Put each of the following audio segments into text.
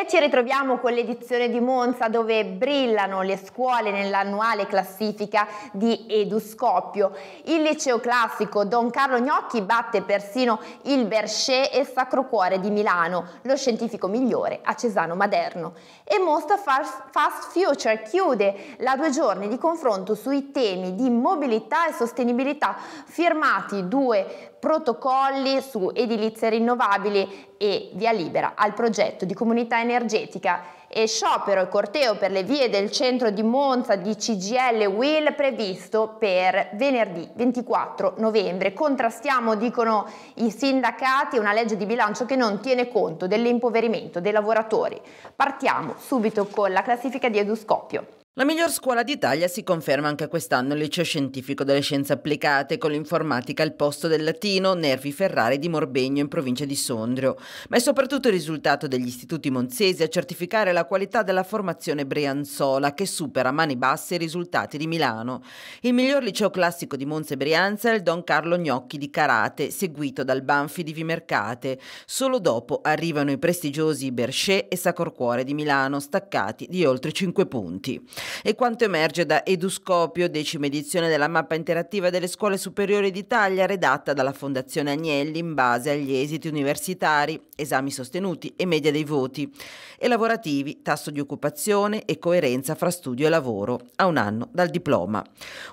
E ci ritroviamo con l'edizione di Monza dove brillano le scuole nell'annuale classifica di Eduscoppio. Il liceo classico Don Carlo Gnocchi batte persino il Berchet e il Sacro Cuore di Milano, lo scientifico migliore a Cesano Maderno. E Monza Fast Future chiude la due giorni di confronto sui temi di mobilità e sostenibilità firmati due protocolli su edilizie rinnovabili e via libera al progetto di comunità energetica e sciopero e corteo per le vie del centro di Monza di CGL Will previsto per venerdì 24 novembre. Contrastiamo, dicono i sindacati, una legge di bilancio che non tiene conto dell'impoverimento dei lavoratori. Partiamo subito con la classifica di Eduscopio. La miglior scuola d'Italia si conferma anche quest'anno il liceo scientifico delle scienze applicate con l'informatica al posto del latino Nervi Ferrari di Morbegno in provincia di Sondrio, ma è soprattutto il risultato degli istituti monzesi a certificare la qualità della formazione brianzola che supera a mani basse i risultati di Milano. Il miglior liceo classico di Monza e Brianza è il Don Carlo Gnocchi di Karate, seguito dal Banfi di Vimercate. Solo dopo arrivano i prestigiosi Berchet e Sacro Cuore di Milano, staccati di oltre 5 punti e quanto emerge da Eduscopio, decima edizione della mappa interattiva delle scuole superiori d'Italia redatta dalla Fondazione Agnelli in base agli esiti universitari, esami sostenuti e media dei voti e lavorativi, tasso di occupazione e coerenza fra studio e lavoro a un anno dal diploma.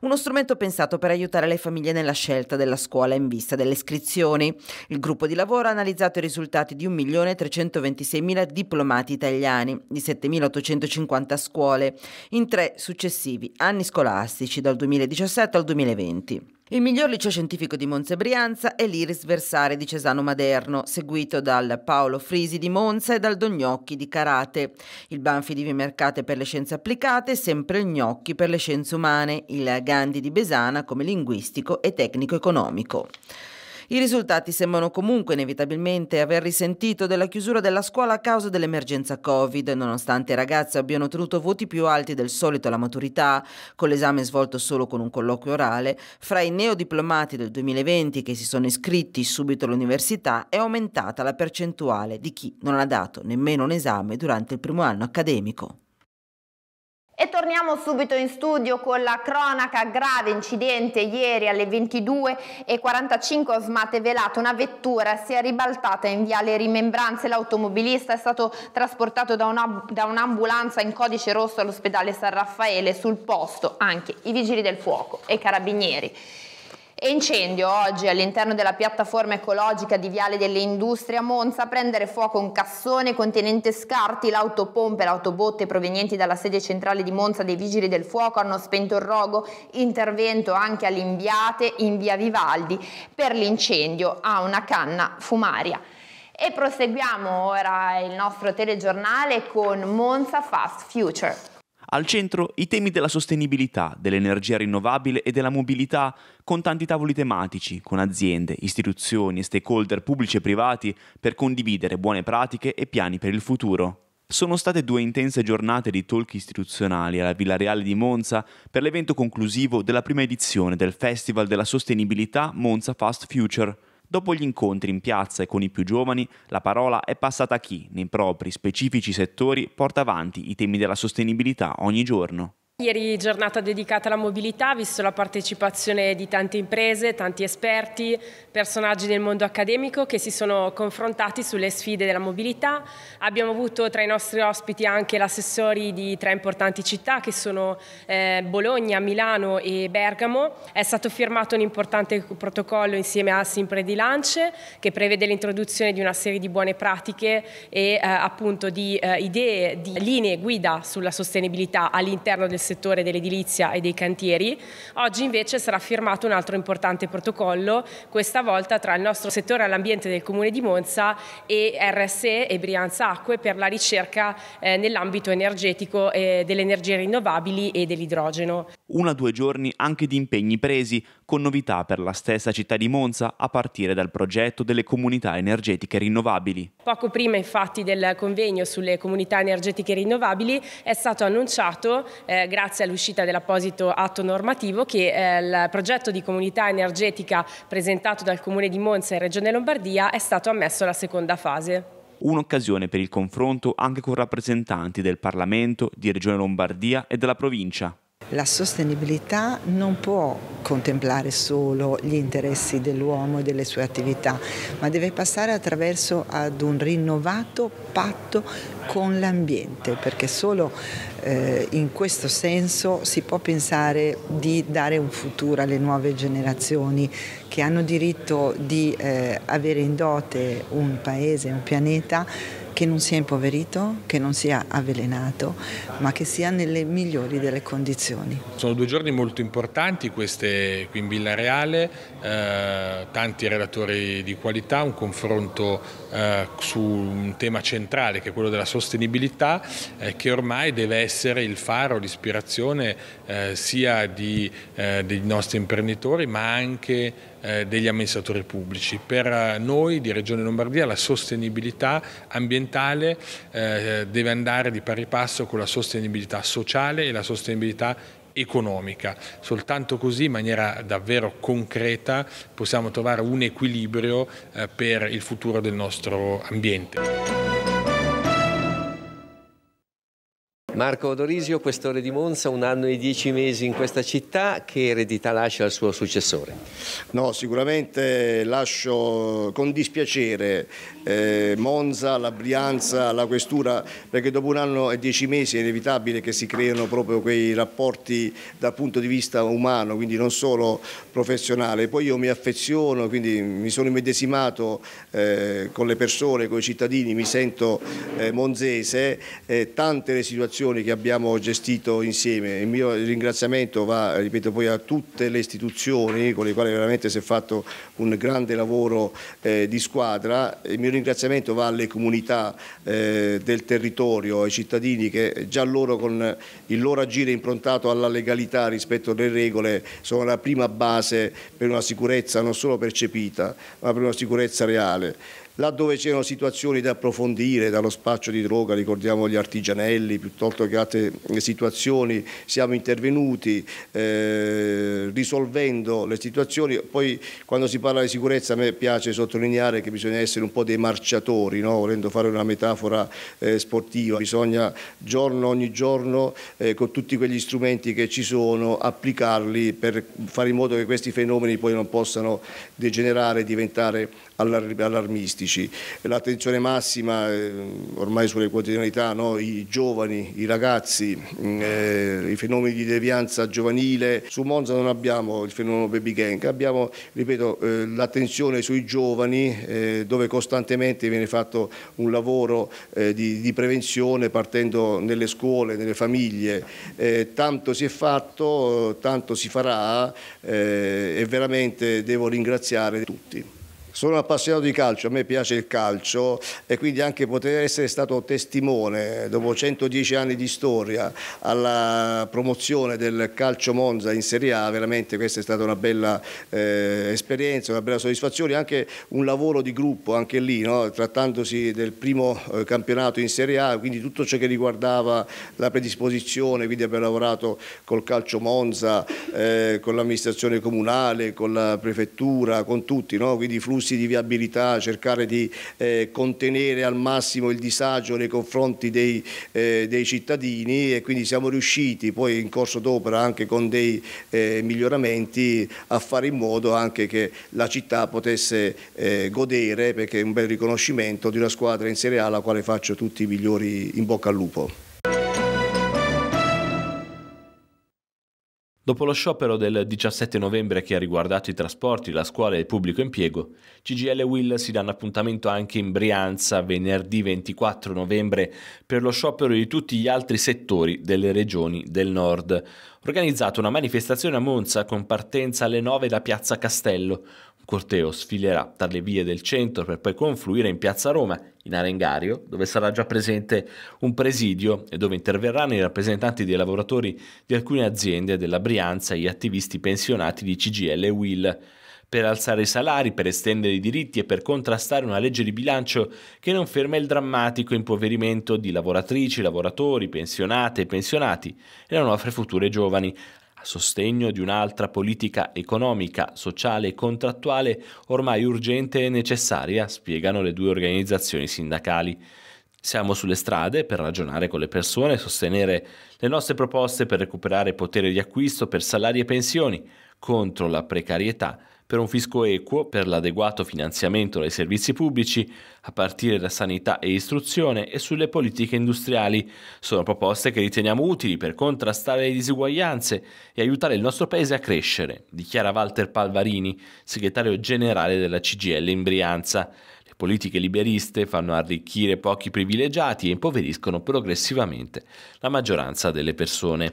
Uno strumento pensato per aiutare le famiglie nella scelta della scuola in vista delle iscrizioni. Il gruppo di lavoro ha analizzato i risultati di 1.326.000 diplomati italiani di 7.850 scuole in tre successivi anni scolastici dal 2017 al 2020. Il miglior liceo scientifico di Monza e Brianza è l'Iris Versare di Cesano Maderno, seguito dal Paolo Frisi di Monza e dal Don Gnocchi di Karate, il Banfi di Vimercate per le scienze applicate e sempre il Gnocchi per le scienze umane, il Gandhi di Besana come linguistico e tecnico-economico. I risultati sembrano comunque inevitabilmente aver risentito della chiusura della scuola a causa dell'emergenza Covid, nonostante i ragazzi abbiano ottenuto voti più alti del solito alla maturità, con l'esame svolto solo con un colloquio orale, fra i neodiplomati del 2020 che si sono iscritti subito all'università è aumentata la percentuale di chi non ha dato nemmeno un esame durante il primo anno accademico. E torniamo subito in studio con la cronaca grave incidente ieri alle 22.45 Osmate Velato, una vettura si è ribaltata in via Le Rimembranze, l'automobilista è stato trasportato da, un'ambulanza un in codice rosso all'ospedale San Raffaele, sul posto anche i vigili del fuoco e i carabinieri. E incendio oggi all'interno della piattaforma ecologica di Viale delle Industrie a Monza prendere fuoco un cassone contenente scarti, l'autopompa e l'autobotte provenienti dalla sede centrale di Monza dei Vigili del Fuoco hanno spento il rogo, intervento anche all'Inviate in via Vivaldi per l'incendio a una canna fumaria. E proseguiamo ora il nostro telegiornale con Monza Fast Future. Al centro i temi della sostenibilità, dell'energia rinnovabile e della mobilità, con tanti tavoli tematici, con aziende, istituzioni e stakeholder pubblici e privati per condividere buone pratiche e piani per il futuro. Sono state due intense giornate di talk istituzionali alla Villa Reale di Monza per l'evento conclusivo della prima edizione del Festival della Sostenibilità Monza Fast Future Dopo gli incontri in piazza e con i più giovani, la parola è passata a chi, nei propri specifici settori, porta avanti i temi della sostenibilità ogni giorno. Ieri giornata dedicata alla mobilità, visto la partecipazione di tante imprese, tanti esperti, personaggi del mondo accademico che si sono confrontati sulle sfide della mobilità. Abbiamo avuto tra i nostri ospiti anche l'assessori di tre importanti città che sono eh, Bologna, Milano e Bergamo. È stato firmato un importante protocollo insieme a Simpre di Lance che prevede l'introduzione di una serie di buone pratiche e eh, appunto di eh, idee, di linee guida sulla sostenibilità all'interno del settore dell'edilizia e dei cantieri. Oggi invece sarà firmato un altro importante protocollo, questa volta tra il nostro settore all'ambiente del Comune di Monza e RSE e Brianza Acque per la ricerca eh, nell'ambito energetico eh, delle energie rinnovabili e dell'idrogeno. Una o due giorni anche di impegni presi, con novità per la stessa città di Monza a partire dal progetto delle comunità energetiche rinnovabili. Poco prima infatti del convegno sulle comunità energetiche rinnovabili è stato annunciato, eh, grazie all'uscita dell'apposito atto normativo che eh, il progetto di comunità energetica presentato dal Comune di Monza e Regione Lombardia è stato ammesso alla seconda fase un'occasione per il confronto anche con rappresentanti del Parlamento, di Regione Lombardia e della provincia. La sostenibilità non può contemplare solo gli interessi dell'uomo e delle sue attività, ma deve passare attraverso ad un rinnovato patto con l'ambiente, perché solo eh, in questo senso si può pensare di dare un futuro alle nuove generazioni che hanno diritto di eh, avere in dote un paese, un pianeta che non sia impoverito, che non sia avvelenato, ma che sia nelle migliori delle condizioni. Sono due giorni molto importanti queste qui in Villa Reale, eh, tanti relatori di qualità, un confronto eh, su un tema centrale che è quello della sostenibilità eh, che ormai deve essere il faro, l'ispirazione eh, sia di, eh, dei nostri imprenditori ma anche eh, degli amministratori pubblici. Per eh, noi di Regione Lombardia la sostenibilità ambientale eh, deve andare di pari passo con la sostenibilità sociale e la sostenibilità economica. Soltanto così in maniera davvero concreta possiamo trovare un equilibrio per il futuro del nostro ambiente. Marco Dorisio, questore di Monza, un anno e dieci mesi in questa città, che eredità lascia al suo successore? No, sicuramente lascio con dispiacere eh, Monza, la Brianza, la Questura, perché dopo un anno e dieci mesi è inevitabile che si creino proprio quei rapporti dal punto di vista umano, quindi non solo professionale. Poi io mi affeziono, quindi mi sono immedesimato eh, con le persone, con i cittadini, mi sento eh, monzese, tante le situazioni situazioni che abbiamo gestito insieme. Il mio ringraziamento va, ripeto, poi a tutte le istituzioni con le quali veramente si è fatto un grande lavoro eh, di squadra. Il mio ringraziamento va alle comunità eh, del territorio, ai cittadini che già loro con il loro agire improntato alla legalità rispetto alle regole sono la prima base per una sicurezza non solo percepita ma per una sicurezza reale laddove c'erano situazioni da approfondire, dallo spaccio di droga, ricordiamo gli artigianelli, piuttosto che altre situazioni, siamo intervenuti eh, risolvendo le situazioni. Poi quando si parla di sicurezza a me piace sottolineare che bisogna essere un po' dei marciatori, no? volendo fare una metafora eh, sportiva, bisogna giorno ogni giorno eh, con tutti quegli strumenti che ci sono applicarli per fare in modo che questi fenomeni poi non possano degenerare e diventare allarmisti politici, l'attenzione massima eh, ormai sulle quotidianità, no? i giovani, i ragazzi, mm, eh, i fenomeni di devianza giovanile. Su Monza non abbiamo il fenomeno baby gang, abbiamo ripeto, eh, l'attenzione sui giovani eh, dove costantemente viene fatto un lavoro eh, di, di, prevenzione partendo nelle scuole, nelle famiglie. Eh, tanto si è fatto, tanto si farà e veramente devo ringraziare tutti. Sono appassionato di calcio, a me piace il calcio e quindi anche poter essere stato testimone dopo 110 anni di storia alla promozione del calcio Monza in Serie A, veramente questa è stata una bella eh, esperienza, una bella soddisfazione, anche un lavoro di gruppo anche lì, no? trattandosi del primo eh, campionato in Serie A, quindi tutto ciò che riguardava la predisposizione, quindi aver lavorato col calcio Monza, eh, con l'amministrazione comunale, con la prefettura, con tutti, no? quindi i flussi flussi di viabilità, cercare di eh, contenere al massimo il disagio nei confronti dei, eh, dei, cittadini e quindi siamo riusciti poi in corso d'opera anche con dei eh, miglioramenti a fare in modo anche che la città potesse eh, godere, perché è un bel riconoscimento, di una squadra in Serie A alla quale faccio tutti i migliori in bocca al lupo. Dopo lo sciopero del 17 novembre che ha riguardato i trasporti, la scuola e il pubblico impiego, CGL e Will si danno appuntamento anche in Brianza venerdì 24 novembre per lo sciopero di tutti gli altri settori delle regioni del nord. Organizzata una manifestazione a Monza con partenza alle 9 da Piazza Castello, il corteo sfilerà tra le vie del centro per poi confluire in piazza Roma, in Arengario, dove sarà già presente un presidio e dove interverranno i rappresentanti dei lavoratori di alcune aziende della Brianza e gli attivisti pensionati di CGL e Will per alzare i salari, per estendere i diritti e per contrastare una legge di bilancio che non ferma il drammatico impoverimento di lavoratrici, lavoratori, pensionate e pensionati e la nuova Future Giovani, sostegno di un'altra politica economica, sociale e contrattuale ormai urgente e necessaria, spiegano le due organizzazioni sindacali. Siamo sulle strade per ragionare con le persone, sostenere le nostre proposte per recuperare potere di acquisto per salari e pensioni, contro la precarietà per un fisco equo, per l'adeguato finanziamento dei servizi pubblici, a partire da sanità e istruzione, e sulle politiche industriali. Sono proposte che riteniamo utili per contrastare le disuguaglianze e aiutare il nostro Paese a crescere, dichiara Walter Palvarini, segretario generale della CGL in Brianza. Le politiche liberiste fanno arricchire pochi privilegiati e impoveriscono progressivamente la maggioranza delle persone.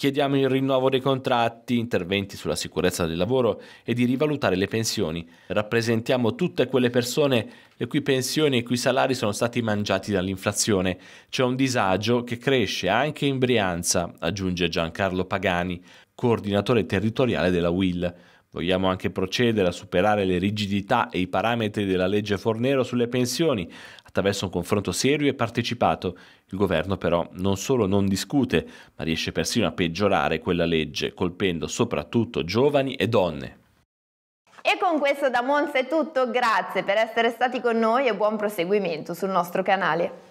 Chiediamo il rinnovo dei contratti, interventi sulla sicurezza del lavoro e di rivalutare le pensioni. Rappresentiamo tutte quelle persone le cui pensioni e i cui salari sono stati mangiati dall'inflazione. C'è un disagio che cresce anche in Brianza, aggiunge Giancarlo Pagani, coordinatore territoriale della WIL. Vogliamo anche procedere a superare le rigidità e i parametri della legge Fornero sulle pensioni attraverso un confronto serio e partecipato. Il governo però non solo non discute, ma riesce persino a peggiorare quella legge, colpendo soprattutto giovani e donne. E con questo da Monza è tutto, grazie per essere stati con noi e buon proseguimento sul nostro canale.